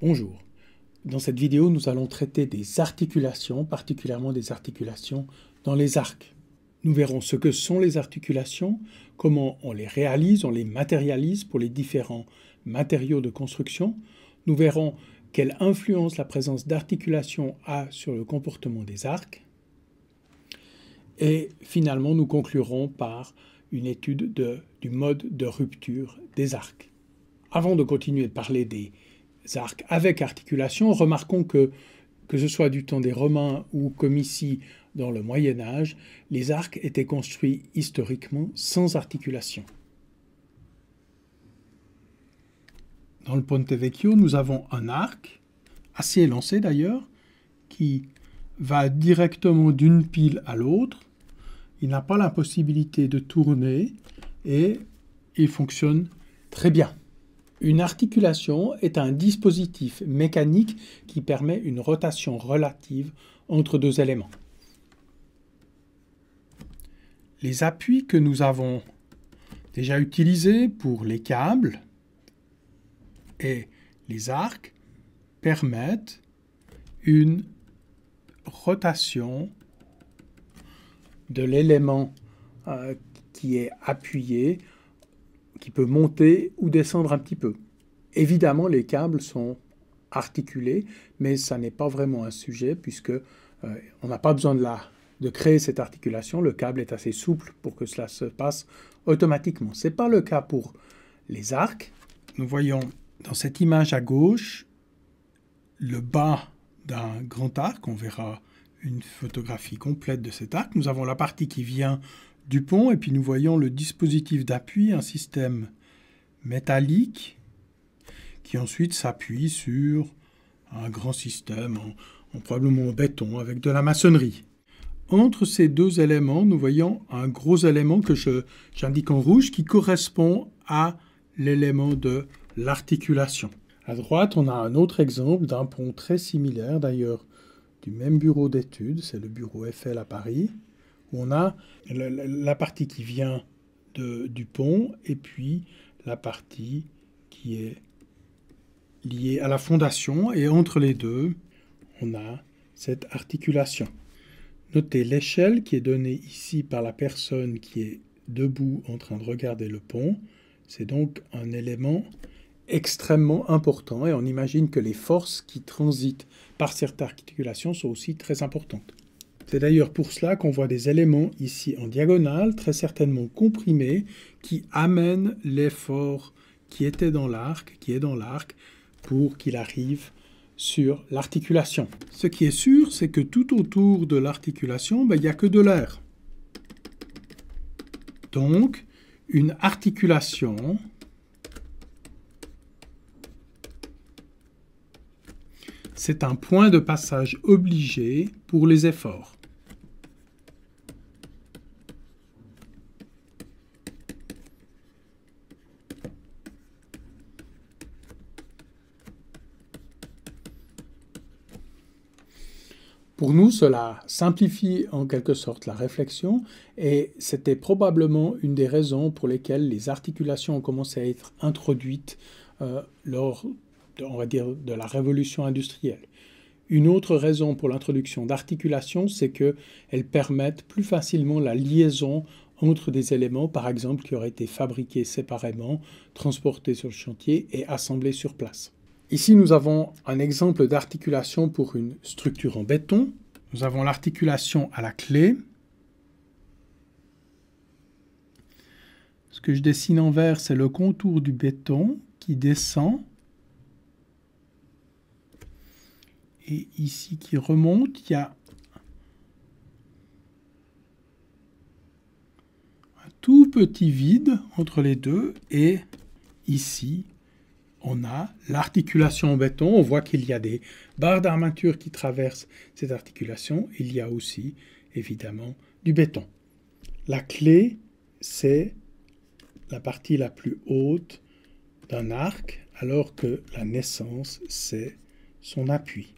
Bonjour. Dans cette vidéo, nous allons traiter des articulations, particulièrement des articulations dans les arcs. Nous verrons ce que sont les articulations, comment on les réalise, on les matérialise pour les différents matériaux de construction. Nous verrons quelle influence la présence d'articulations a sur le comportement des arcs. Et finalement, nous conclurons par une étude du mode de rupture des arcs. Avant de continuer de parler des arcs avec articulation. Remarquons que, que ce soit du temps des Romains ou comme ici dans le Moyen Âge, les arcs étaient construits historiquement sans articulation. Dans le Ponte Vecchio, nous avons un arc, assez élancé d'ailleurs, qui va directement d'une pile à l'autre. Il n'a pas la possibilité de tourner et il fonctionne très bien. Une articulation est un dispositif mécanique qui permet une rotation relative entre deux éléments. Les appuis que nous avons déjà utilisés pour les câbles et les arcs permettent une rotation de l'élément euh, qui est appuyé qui peut monter ou descendre un petit peu. Évidemment, les câbles sont articulés, mais ça n'est pas vraiment un sujet puisque euh, on n'a pas besoin de, la, de créer cette articulation. Le câble est assez souple pour que cela se passe automatiquement. Ce n'est pas le cas pour les arcs. Nous voyons dans cette image à gauche le bas d'un grand arc. On verra une photographie complète de cet arc. Nous avons la partie qui vient pont et puis nous voyons le dispositif d'appui, un système métallique qui ensuite s'appuie sur un grand système en, probablement en béton avec de la maçonnerie. Entre ces deux éléments, nous voyons un gros élément que j'indique en rouge qui correspond à l'élément de l'articulation. À droite, on a un autre exemple d'un pont très similaire, d'ailleurs du même bureau d'études, c'est le bureau Eiffel à Paris on a la, partie qui vient du pont et puis la partie qui est liée à la fondation. Et entre les deux, on a cette articulation. Notez l'échelle qui est donnée ici par la personne qui est debout en train de regarder le pont. C'est donc un élément extrêmement important et on imagine que les forces qui transitent par cette articulation sont aussi très importantes. C'est d'ailleurs pour cela qu'on voit des éléments ici en diagonale, très certainement comprimés, qui amènent l'effort qui était dans l'arc, qui est dans l'arc, pour qu'il arrive sur l'articulation. Ce qui est sûr, c'est que tout autour de l'articulation, ben, il n'y a que de l'air. Donc, une articulation c'est un point de passage obligé pour les efforts. Pour nous, cela simplifie en quelque sorte la réflexion et c'était probablement une des raisons pour lesquelles les articulations ont commencé à être introduites euh, lors, on va dire, de la révolution industrielle. Une autre raison pour l'introduction d'articulations, c'est qu'elles permettent plus facilement la liaison entre des éléments, par exemple, qui auraient été fabriqués séparément, transportés sur le chantier et assemblés sur place. Ici, nous avons un exemple d'articulation pour une structure en béton. Nous avons l'articulation à la clé. Ce que je dessine en vert, c'est le contour du béton qui descend et ici qui remonte. Il y a un tout petit vide entre les deux et ici on a l'articulation en béton. On voit qu'il y a des barres d'armature qui traversent cette articulation. Il y a aussi, évidemment, du béton. La clé, c'est la partie la plus haute d'un arc, alors que la naissance, c'est son appui.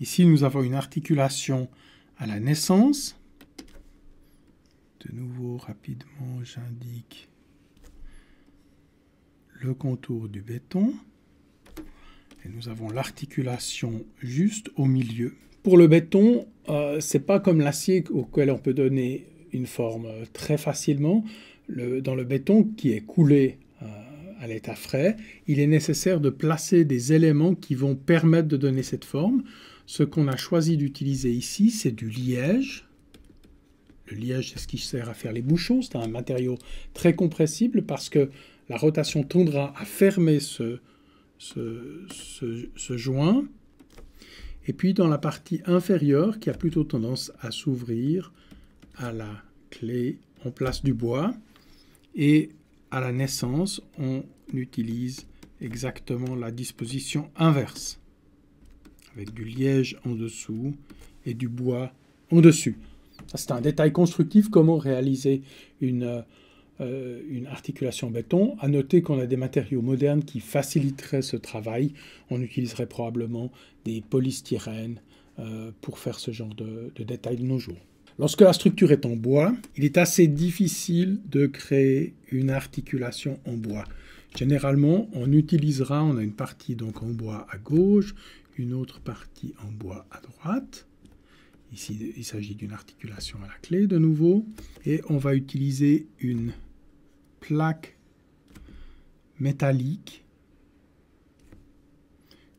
Ici, nous avons une articulation à la naissance. De nouveau, rapidement, j'indique le contour du béton. Et nous avons l'articulation juste au milieu. Pour le béton, euh, c'est pas comme l'acier auquel on peut donner une forme euh, très facilement. dans le béton qui est coulé euh, à l'état frais, il est nécessaire de placer des éléments qui vont permettre de donner cette forme. Ce qu'on a choisi d'utiliser ici, c'est du liège. Le liège, c'est ce qui sert à faire les bouchons. C'est un matériau très compressible parce que la rotation tendra à fermer ce, ce, ce, ce joint. Et puis dans la partie inférieure, qui a plutôt tendance à s'ouvrir à la clé en place du bois. Et à la naissance, on utilise exactement la disposition inverse, avec du liège en dessous et du bois en dessus. c'est un détail constructif, comment réaliser une euh, une articulation en béton. À noter qu'on a des matériaux modernes qui faciliteraient ce travail. On utiliserait probablement des polystyrènes euh, pour faire ce genre de, de détails de nos jours. Lorsque la structure est en bois, il est assez difficile de créer une articulation en bois. Généralement, on utilisera, on a une partie donc en bois à gauche, une autre partie en bois à droite. Ici, il s'agit d'une articulation à la clé de nouveau. Et on va utiliser une plaque métallique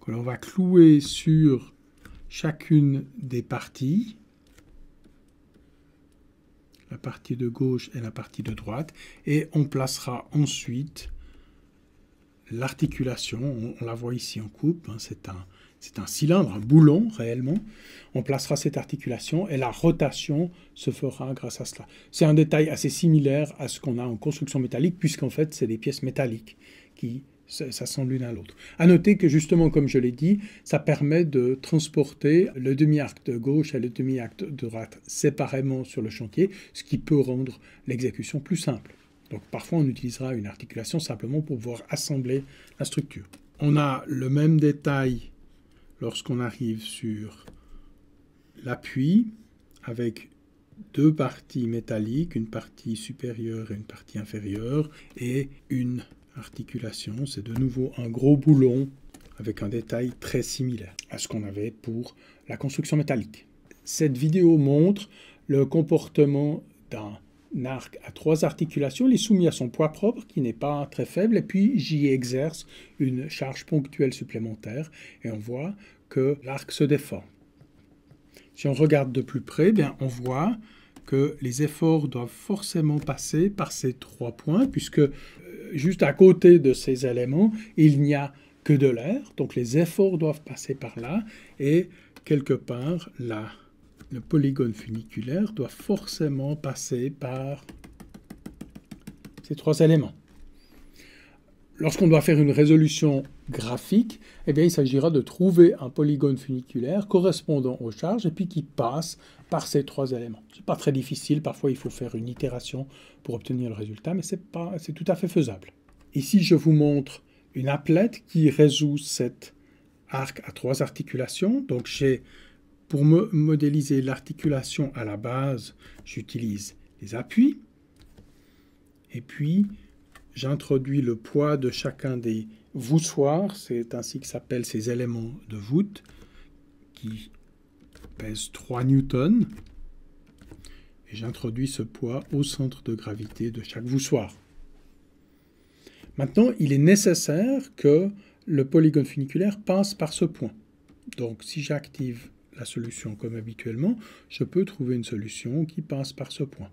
que l'on va clouer sur chacune des parties. La partie de gauche et la partie de droite. Et on placera ensuite l'articulation. On, la voit ici en coupe. Hein. C'est un c'est un cylindre, un boulon réellement. On placera cette articulation et la rotation se fera grâce à cela. C'est un détail assez similaire à ce qu'on a en construction métallique, puisqu'en fait, c'est des pièces métalliques qui s'assemblent l'une à l'autre. À noter que justement, comme je l'ai dit, ça permet de transporter le demi-arc de gauche et le demi-arc de droite séparément sur le chantier, ce qui peut rendre l'exécution plus simple. Donc parfois, on utilisera une articulation simplement pour pouvoir assembler la structure. On a le même détail lorsqu'on arrive sur l'appui avec deux parties métalliques, une partie supérieure et une partie inférieure, et une articulation. C'est de nouveau un gros boulon avec un détail très similaire à ce qu'on avait pour la construction métallique. Cette vidéo montre le comportement d'un arc à trois articulations, il est soumis à son poids propre qui n'est pas très faible, et puis j'y exerce une charge ponctuelle supplémentaire, et on voit que l'arc se déforme. Si on regarde de plus près, eh bien, on voit que les efforts doivent forcément passer par ces trois points, puisque euh, juste à côté de ces éléments, il n'y a que de l'air, donc les efforts doivent passer par là, et quelque part, là, le polygone funiculaire doit forcément passer par ces trois éléments. Lorsqu'on doit faire une résolution graphique, eh bien, il s'agira de trouver un polygone funiculaire correspondant aux charges et puis qui passe par ces trois éléments. Ce n'est pas très difficile, parfois il faut faire une itération pour obtenir le résultat, mais c'est tout à fait faisable. Ici, je vous montre une applette qui résout cet arc à trois articulations. Donc j'ai pour modéliser l'articulation à la base, j'utilise les appuis. Et puis, j'introduis le poids de chacun des voussoirs, c'est ainsi que s'appellent ces éléments de voûte, qui pèsent 3 newtons. Et j'introduis ce poids au centre de gravité de chaque voussoir. Maintenant, il est nécessaire que le polygone funiculaire passe par ce point. Donc, si j'active la solution comme habituellement, je peux trouver une solution qui passe par ce point.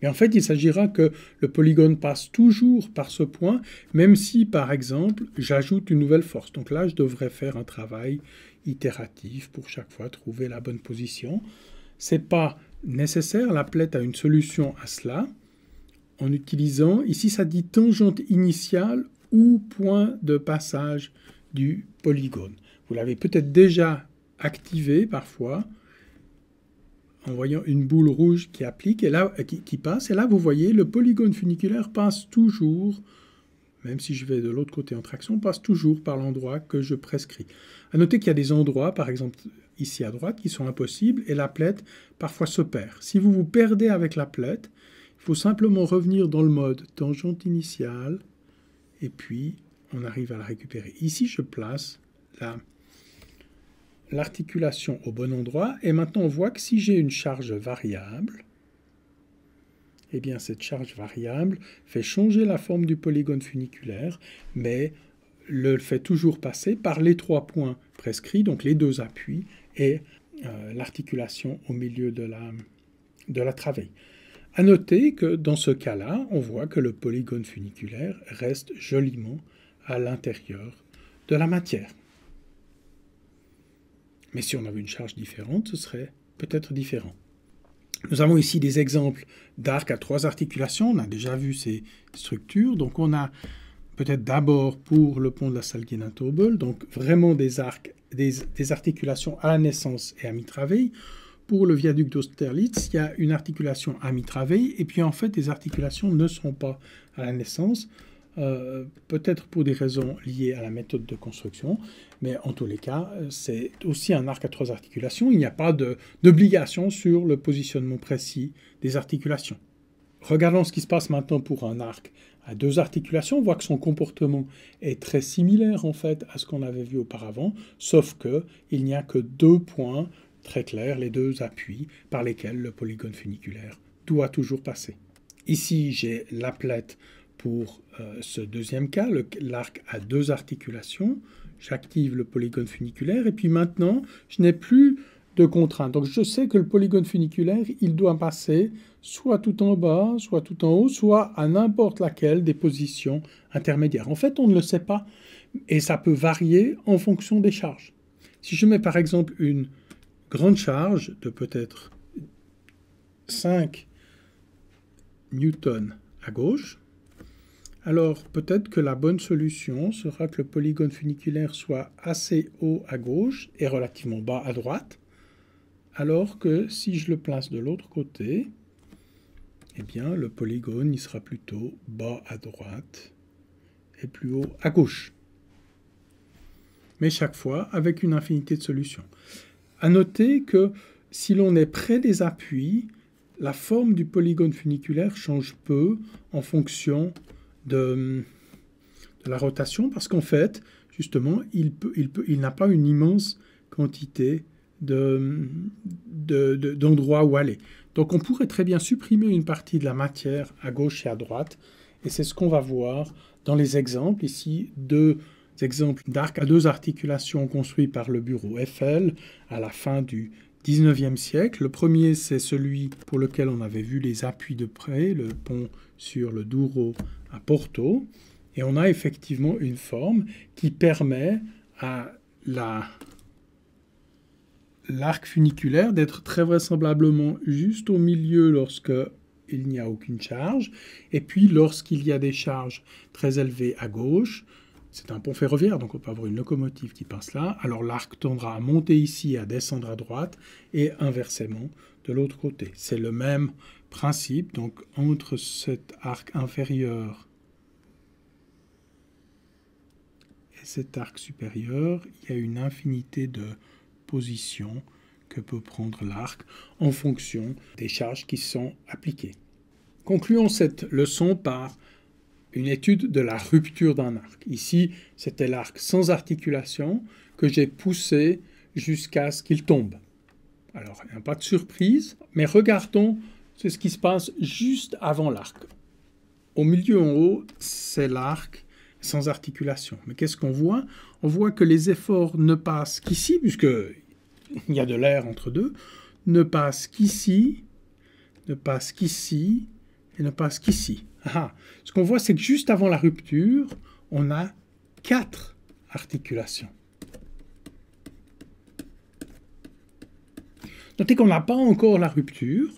Mais en fait, il s'agira que le polygone passe toujours par ce point, même si, par exemple, j'ajoute une nouvelle force. Donc là, je devrais faire un travail itératif pour chaque fois trouver la bonne position. Ce n'est pas nécessaire, la plète a une solution à cela, en utilisant, ici ça dit tangente initiale ou point de passage du polygone. Vous l'avez peut-être déjà activer parfois en voyant une boule rouge qui applique et là euh, qui, passe et là vous voyez le polygone funiculaire passe toujours même si je vais de l'autre côté en traction passe toujours par l'endroit que je prescris. À noter qu'il y a des endroits par exemple ici à droite qui sont impossibles et la plète parfois se perd. Si vous vous perdez avec la plète, il faut simplement revenir dans le mode tangente initiale et puis on arrive à la récupérer. Ici je place la l'articulation au bon endroit. Et maintenant, on voit que si j'ai une charge variable, eh bien cette charge variable fait changer la forme du polygone funiculaire, mais le fait toujours passer par les trois points prescrits, donc les deux appuis et euh, l'articulation au milieu de la, de la travée. À noter que dans ce cas-là, on voit que le polygone funiculaire reste joliment à l'intérieur de la matière. Mais si on avait une charge différente, ce serait peut-être différent. Nous avons ici des exemples d'arcs à trois articulations. On a déjà vu ces structures. Donc on a peut-être d'abord pour le pont de la salguina donc vraiment des arcs, des, articulations à la naissance et à mi Mitraveil. Pour le viaduc d'Austerlitz, il y a une articulation à mi-travail, et puis en fait, les articulations ne sont pas à la naissance, euh, peut-être pour des raisons liées à la méthode de construction, mais en tous les cas, euh, c'est aussi un arc à trois articulations. Il n'y a pas d'obligation sur le positionnement précis des articulations. Regardons ce qui se passe maintenant pour un arc à deux articulations. On voit que son comportement est très similaire en fait à ce qu'on avait vu auparavant, sauf qu'il n'y a que deux points très clairs, les deux appuis par lesquels le polygone funiculaire doit toujours passer. Ici, j'ai l'aplète pour euh, ce deuxième cas, l'arc a deux articulations. J'active le polygone funiculaire et puis maintenant, je n'ai plus de contraintes. Donc je sais que le polygone funiculaire, il doit passer soit tout en bas, soit tout en haut, soit à n'importe laquelle des positions intermédiaires. En fait, on ne le sait pas et ça peut varier en fonction des charges. Si je mets par exemple une grande charge de peut-être 5 newtons à gauche, alors peut-être que la bonne solution sera que le polygone funiculaire soit assez haut à gauche et relativement bas à droite, alors que si je le place de l'autre côté, eh bien le polygone sera plutôt bas à droite et plus haut à gauche. Mais chaque fois avec une infinité de solutions. À noter que si l'on est près des appuis, la forme du polygone funiculaire change peu en fonction de, la rotation parce qu'en fait, justement, il, peut, il, peut, il n'a pas une immense quantité de, de, d'endroits où aller. Donc on pourrait très bien supprimer une partie de la matière à gauche et à droite, et c'est ce qu'on va voir dans les exemples. Ici, deux exemples d'arc à deux articulations construits par le bureau Eiffel à la fin du 19e siècle. Le premier, c'est celui pour lequel on avait vu les appuis de près, le pont sur le Douro à Porto, et on a effectivement une forme qui permet à la l'arc funiculaire d'être très vraisemblablement juste au milieu lorsque il n'y a aucune charge, et puis lorsqu'il y a des charges très élevées à gauche, c'est un pont ferroviaire, donc on peut avoir une locomotive qui passe là, alors l'arc tendra à monter ici, à descendre à droite, et inversement de l'autre côté. C'est le même principe, donc entre cet arc inférieur et cet arc supérieur, il y a une infinité de positions que peut prendre l'arc en fonction des charges qui sont appliquées. Concluons cette leçon par une étude de la rupture d'un arc. Ici, c'était l'arc sans articulation que j'ai poussé jusqu'à ce qu'il tombe. Alors, il n'y a pas de surprise, mais regardons c'est ce qui se passe juste avant l'arc. Au milieu en haut, c'est l'arc sans articulation. Mais qu'est-ce qu'on voit On voit que les efforts ne passent qu'ici, puisqu'il y a de l'air entre deux, ne passent qu'ici, ne passent qu'ici, et ne passent qu'ici. Ah, ah. ce qu'on voit, c'est que juste avant la rupture, on a quatre articulations. Notez qu'on n'a pas encore la rupture,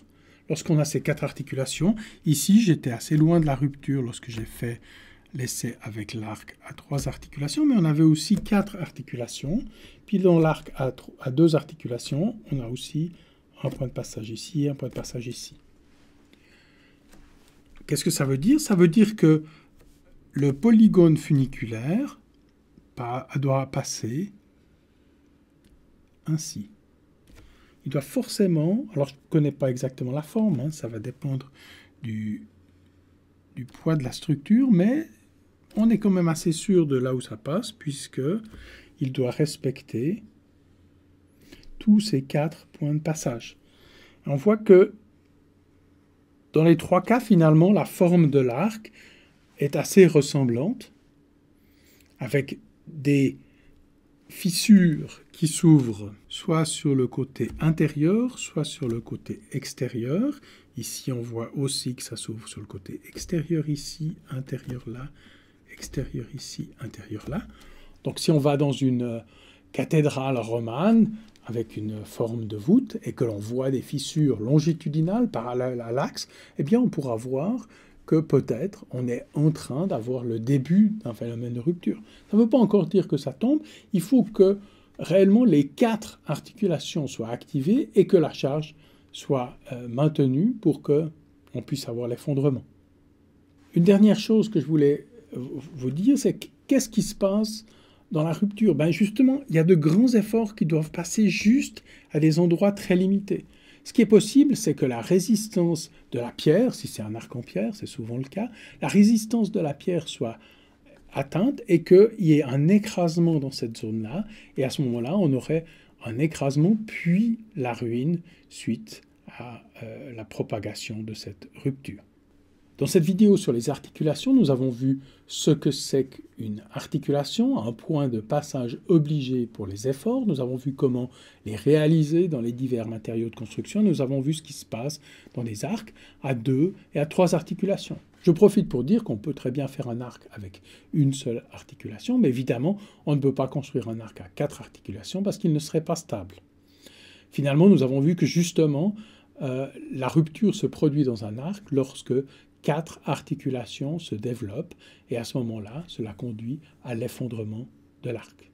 lorsqu'on a ces quatre articulations. Ici, j'étais assez loin de la rupture lorsque j'ai fait l'essai avec l'arc à trois articulations, mais on avait aussi quatre articulations. Puis dans l'arc à, à deux articulations, on a aussi un point de passage ici et un point de passage ici. Qu'est-ce que ça veut dire Ça veut dire que le polygone funiculaire doit passer ainsi il doit forcément, alors je ne connais pas exactement la forme, hein, ça va dépendre du, du poids de la structure, mais on est quand même assez sûr de là où ça passe, puisque il doit respecter tous ces quatre points de passage. on voit que dans les trois cas, finalement, la forme de l'arc est assez ressemblante, avec des fissures qui s'ouvrent soit sur le côté intérieur, soit sur le côté extérieur. Ici, on voit aussi que ça s'ouvre sur le côté extérieur ici, intérieur là, extérieur ici, intérieur là. Donc si on va dans une euh, cathédrale romane avec une forme de voûte et que l'on voit des fissures longitudinales parallèles à l'axe, eh bien on pourra voir que peut-être on est en train d'avoir le début d'un phénomène de rupture. Ça ne veut pas encore dire que ça tombe, il faut que réellement les quatre articulations soient activées et que la charge soit euh, maintenue pour que on puisse avoir l'effondrement. Une dernière chose que je voulais euh, vous dire, c'est qu'est-ce qui se passe dans la rupture ben Justement, il y a de grands efforts qui doivent passer juste à des endroits très limités. Ce qui est possible, c'est que la résistance de la pierre, si c'est un arc en pierre, c'est souvent le cas, la résistance de la pierre soit atteinte et qu'il y ait un écrasement dans cette zone-là. Et à ce moment-là, on aurait un écrasement puis la ruine suite à euh, la propagation de cette rupture. Dans cette vidéo sur les articulations, nous avons vu ce que c'est qu'une articulation, un point de passage obligé pour les efforts. Nous avons vu comment les réaliser dans les divers matériaux de construction. Nous avons vu ce qui se passe dans les arcs à deux et à trois articulations. Je profite pour dire qu'on peut très bien faire un arc avec une seule articulation, mais évidemment, on ne peut pas construire un arc à quatre articulations parce qu'il ne serait pas stable. Finalement, nous avons vu que justement, euh, la rupture se produit dans un arc lorsque quatre articulations se développent, et à ce moment-là, cela conduit à l'effondrement de l'arc.